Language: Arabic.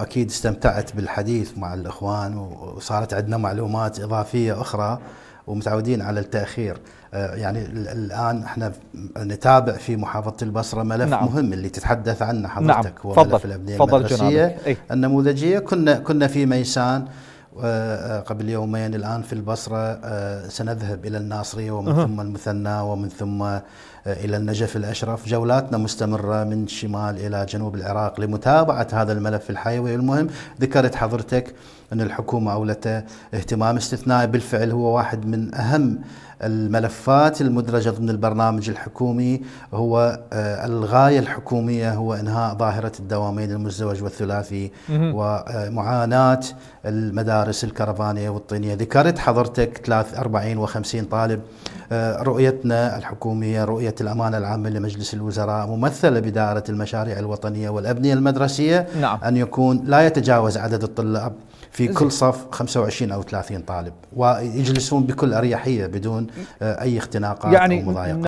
أكيد استمتعت بالحديث مع الإخوان وصارت عندنا معلومات إضافية أخرى ومتعودين على التأخير آه، يعني الآن احنا نتابع في محافظة البصرة ملف نعم. مهم اللي تتحدث عنه حضرتك نعم. هو ملف الأبنية المدرسية النموذجية كنا كنا في ميسان وقبل يومين الآن في البصرة آه، سنذهب إلى الناصرية ومن ثم المثنى ومن ثم آه، إلى النجف الأشرف جولاتنا مستمرة من شمال إلى جنوب العراق لمتابعة هذا الملف الحيوي المهم ذكرت حضرتك أن الحكومة اولت اهتمام استثنائي بالفعل هو واحد من أهم الملفات المدرجة ضمن البرنامج الحكومي هو آه، الغاية الحكومية هو إنهاء ظاهرة الدوامين المزدوج والثلاثي ومعاناة المدارس مدارس الكرفانية والطينية ذكرت حضرتك 43 و50 طالب آه، رؤيتنا الحكومية رؤية الأمانة العامة لمجلس الوزراء ممثلة بدائرة المشاريع الوطنية والأبنية المدرسية نعم. أن يكون لا يتجاوز عدد الطلاب في كل صف 25 أو 30 طالب ويجلسون بكل أريحية بدون آه، أي اختناقات يعني أو مضايقات